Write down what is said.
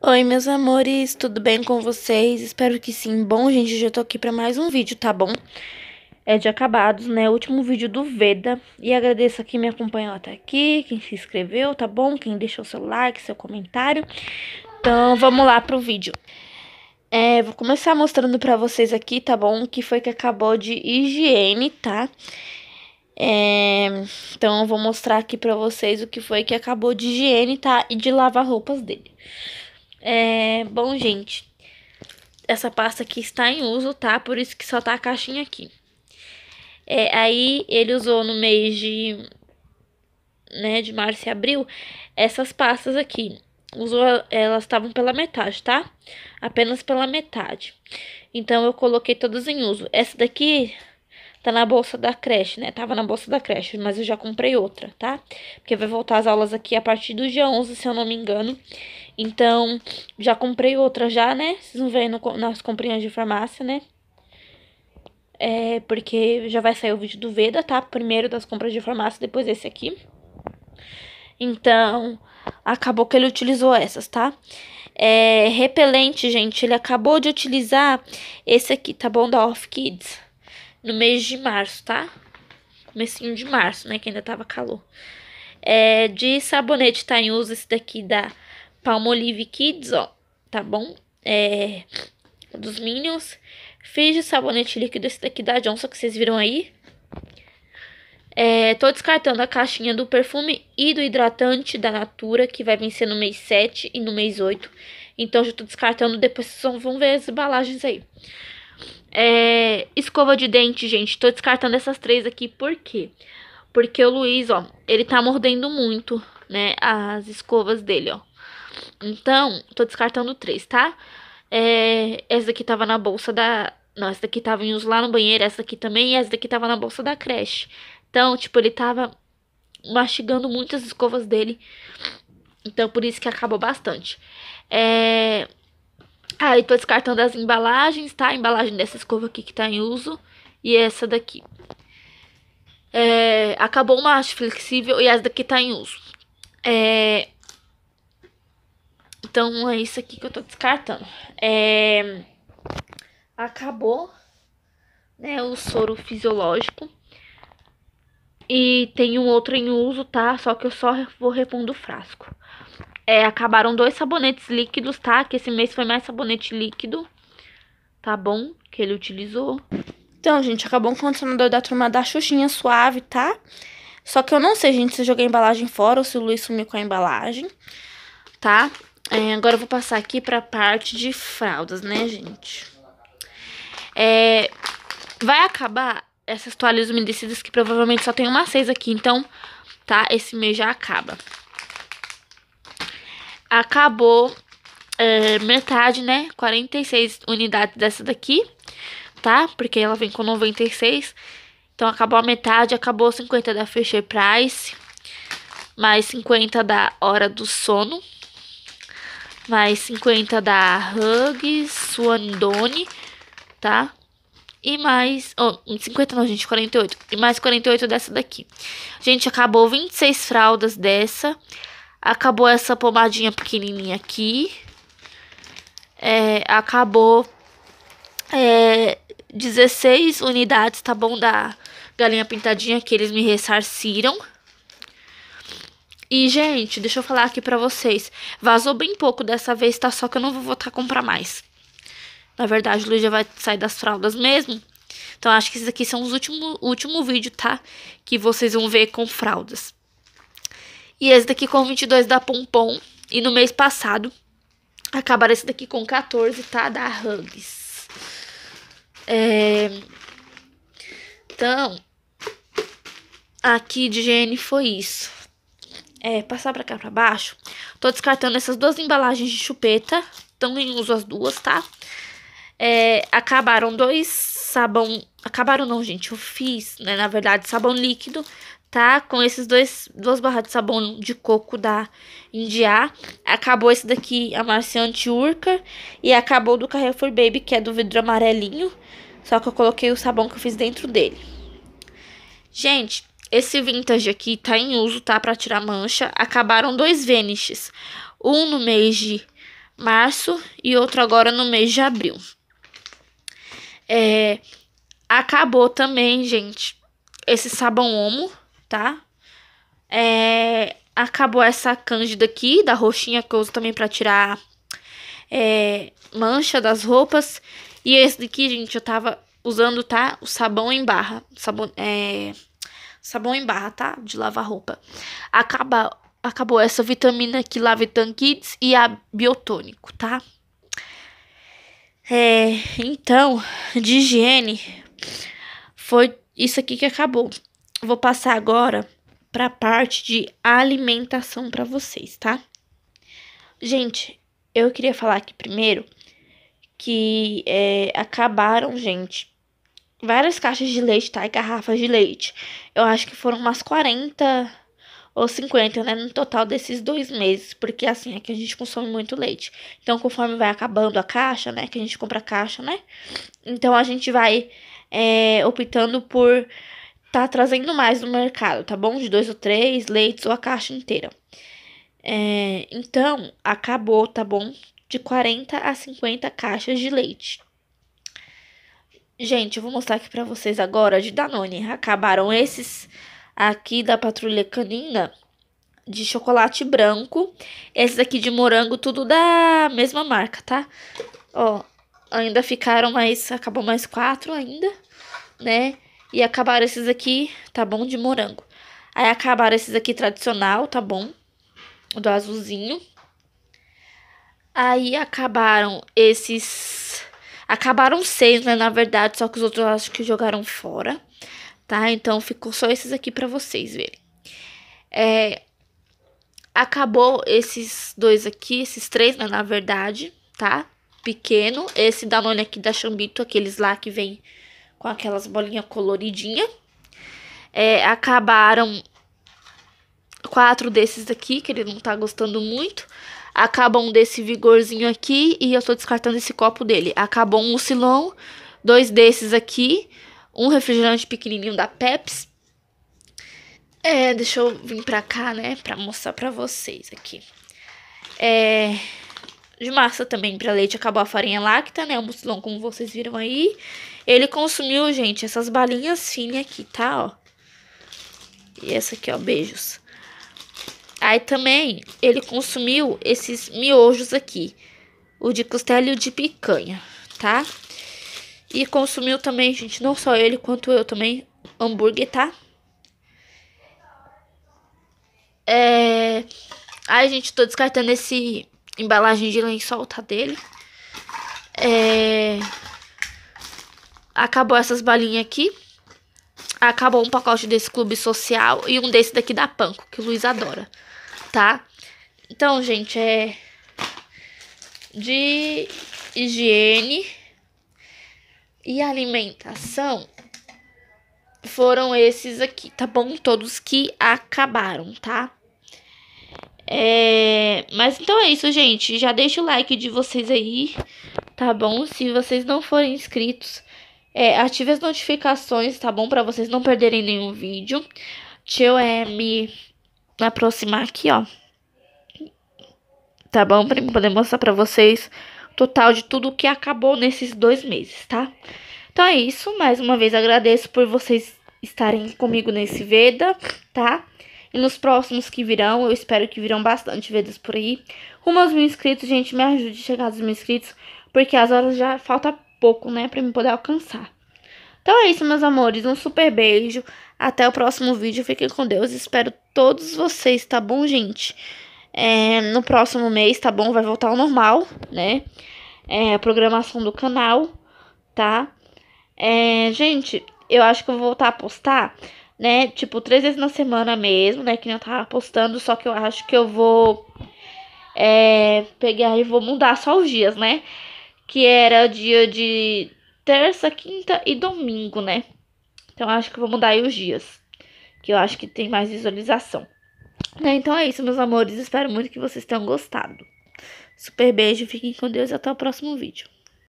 Oi, meus amores, tudo bem com vocês? Espero que sim. Bom, gente, já tô aqui pra mais um vídeo, tá bom? É de acabados, né? O último vídeo do Veda. E agradeço a quem me acompanhou até aqui, quem se inscreveu, tá bom? Quem deixou seu like, seu comentário. Então, vamos lá pro vídeo. É, vou começar mostrando pra vocês aqui, tá bom? O que foi que acabou de higiene, tá? É, então, eu vou mostrar aqui pra vocês o que foi que acabou de higiene, tá? E de lavar roupas dele. É, bom, gente, essa pasta aqui está em uso, tá? Por isso que só tá a caixinha aqui. É, aí ele usou no mês de, né, de março e abril essas pastas aqui. Usou, elas estavam pela metade, tá? Apenas pela metade. Então eu coloquei todas em uso. Essa daqui tá na bolsa da creche, né? Tava na bolsa da creche, mas eu já comprei outra, tá? Porque vai voltar as aulas aqui a partir do dia 11, se eu não me engano. Então, já comprei outra já, né? Vocês não veem nas comprinhas de farmácia, né? É, porque já vai sair o vídeo do Veda, tá? Primeiro das compras de farmácia, depois esse aqui. Então, acabou que ele utilizou essas, tá? É, repelente, gente, ele acabou de utilizar esse aqui, tá bom? Da Off Kids no mês de março, tá? Comecinho de março, né? Que ainda tava calor. É, de sabonete tá em uso esse daqui da Palmolive Kids, ó. Tá bom? É, dos Minions. Fiz de sabonete líquido esse daqui da Johnson, que vocês viram aí. É, tô descartando a caixinha do perfume e do hidratante da Natura, que vai vencer no mês 7 e no mês 8. Então, já tô descartando, depois vocês vão ver as embalagens aí. É, escova de dente, gente. Tô descartando essas três aqui. Por quê? Porque o Luiz, ó, ele tá mordendo muito, né? As escovas dele, ó. Então, tô descartando três, tá? É, essa daqui tava na bolsa da. Não, essa daqui tava em uso lá no banheiro, essa daqui também, e essa daqui tava na bolsa da creche. Então, tipo, ele tava mastigando muito as escovas dele. Então, por isso que acabou bastante. É, Aí ah, tô descartando as embalagens, tá? A embalagem dessa escova aqui que tá em uso e essa daqui. É, acabou uma haste flexível e essa daqui tá em uso. É, então é isso aqui que eu tô descartando. É, acabou né, o soro fisiológico. E tem um outro em uso, tá? Só que eu só vou repondo o frasco. É, acabaram dois sabonetes líquidos, tá? Que esse mês foi mais sabonete líquido. Tá bom? Que ele utilizou. Então, gente, acabou o condicionador da turma da Xuxinha suave, tá? Só que eu não sei, gente, se eu joguei a embalagem fora ou se o Luiz sumiu com a embalagem, tá? É, agora eu vou passar aqui pra parte de fraldas, né, gente? É, vai acabar essas toalhas umedecidas que provavelmente só tem uma seis aqui, então, tá? Esse mês já acaba acabou é, metade, né? 46 unidades dessa daqui, tá? Porque ela vem com 96. Então, acabou a metade, acabou 50 da Fisher Price, mais 50 da Hora do Sono, mais 50 da Hugs, Suandone, tá? E mais. Oh, 50 não, gente, 48. E mais 48 dessa daqui. Gente, acabou 26 fraldas dessa. Acabou essa pomadinha pequenininha aqui. É, acabou é, 16 unidades, tá bom? Da galinha pintadinha que eles me ressarciram. E, gente, deixa eu falar aqui pra vocês. Vazou bem pouco dessa vez, tá? Só que eu não vou voltar a comprar mais. Na verdade, o Luiz já vai sair das fraldas mesmo. Então, acho que esses aqui são os últimos último vídeo, tá? Que vocês vão ver com fraldas. E esse daqui com 22 da Pompom. E no mês passado, acabaram esse daqui com 14, tá? Da Hugs. É... Então, aqui de higiene foi isso. É, passar pra cá pra baixo. Tô descartando essas duas embalagens de chupeta. Então, em uso as duas, tá? É, acabaram dois sabão. Acabaram não, gente. Eu fiz, né? Na verdade, sabão líquido tá? Com esses dois, duas barras de sabão de coco da India Acabou esse daqui, a Marciante Urca. E acabou do Carrefour Baby, que é do vidro amarelinho. Só que eu coloquei o sabão que eu fiz dentro dele. Gente, esse vintage aqui tá em uso, tá? Pra tirar mancha. Acabaram dois Vêniches. Um no mês de março e outro agora no mês de abril. É... Acabou também, gente, esse sabão Omo tá? É, acabou essa cândida aqui, da roxinha que eu uso também pra tirar é, mancha das roupas. E esse daqui, gente, eu tava usando, tá? O sabão em barra. Sabão, é, sabão em barra, tá? De lavar roupa. Acaba, acabou essa vitamina aqui, Lavitan Kids e a biotônico, tá? É, então, de higiene, foi isso aqui que acabou vou passar agora para a parte de alimentação para vocês, tá? Gente, eu queria falar aqui primeiro que é, acabaram, gente, várias caixas de leite, tá? E garrafas de leite. Eu acho que foram umas 40 ou 50, né? No total desses dois meses. Porque assim, é que a gente consome muito leite. Então, conforme vai acabando a caixa, né? Que a gente compra a caixa, né? Então, a gente vai é, optando por tá trazendo mais no mercado, tá bom? De dois ou três leites ou a caixa inteira. É, então, acabou, tá bom? De 40 a 50 caixas de leite. Gente, eu vou mostrar aqui pra vocês agora de Danone. Acabaram esses aqui da Patrulha Canina de chocolate branco. Esses aqui de morango, tudo da mesma marca, tá? Ó, ainda ficaram mais, acabou mais quatro ainda, né? E acabaram esses aqui, tá bom? De morango. Aí acabaram esses aqui tradicional, tá bom? Do azulzinho. Aí acabaram esses. Acabaram seis, né? Na verdade, só que os outros eu acho que jogaram fora, tá? Então ficou só esses aqui pra vocês verem. É, acabou esses dois aqui, esses três, né, na verdade, tá? Pequeno. Esse da Danone aqui da Chambito, aqueles lá que vem com aquelas bolinhas coloridinhas. É, acabaram quatro desses aqui que ele não tá gostando muito. Acabou um desse vigorzinho aqui e eu tô descartando esse copo dele. Acabou um Lucilon, dois desses aqui, um refrigerante pequenininho da Pepsi. É, deixa eu vir pra cá, né, pra mostrar pra vocês aqui. É, de massa também para leite acabou a farinha láctea, né? O mucilon, como vocês viram aí. Ele consumiu, gente, essas balinhas finas aqui, tá? Ó. E essa aqui, ó, beijos. Aí também ele consumiu esses miojos aqui. O de costela e o de picanha, tá? E consumiu também, gente, não só ele quanto eu também, hambúrguer, tá? É... Aí, gente, tô descartando esse embalagem de lençol tá dele. É... Acabou essas balinhas aqui. Acabou um pacote desse clube social e um desse daqui da Panko, que o Luiz adora, tá? Então, gente, é... De higiene e alimentação foram esses aqui, tá bom? Todos que acabaram, tá? É... Mas então é isso, gente. Já deixa o like de vocês aí, tá bom? Se vocês não forem inscritos, é, ative as notificações, tá bom? Pra vocês não perderem nenhum vídeo. Deixa eu é, me aproximar aqui, ó. Tá bom? Pra poder mostrar pra vocês o total de tudo que acabou nesses dois meses, tá? Então é isso. Mais uma vez agradeço por vocês estarem comigo nesse Veda, tá? E nos próximos que virão, eu espero que virão bastante vezes por aí. Rumo aos mil inscritos, gente, me ajude a chegar aos mil inscritos, porque as horas já falta pouco, né, pra me poder alcançar. Então é isso, meus amores. Um super beijo. Até o próximo vídeo. Fiquem com Deus. Espero todos vocês, tá bom, gente? É, no próximo mês, tá bom? Vai voltar ao normal, né? É, a programação do canal, tá? É, gente, eu acho que eu vou voltar a postar né? Tipo, três vezes na semana mesmo, né? Que nem eu tava postando, só que eu acho que eu vou é, pegar e vou mudar só os dias, né? Que era dia de terça, quinta e domingo, né? Então acho que vou mudar aí os dias. Que eu acho que tem mais visualização. Né? Então é isso, meus amores. Espero muito que vocês tenham gostado. Super beijo, fiquem com Deus e até o próximo vídeo.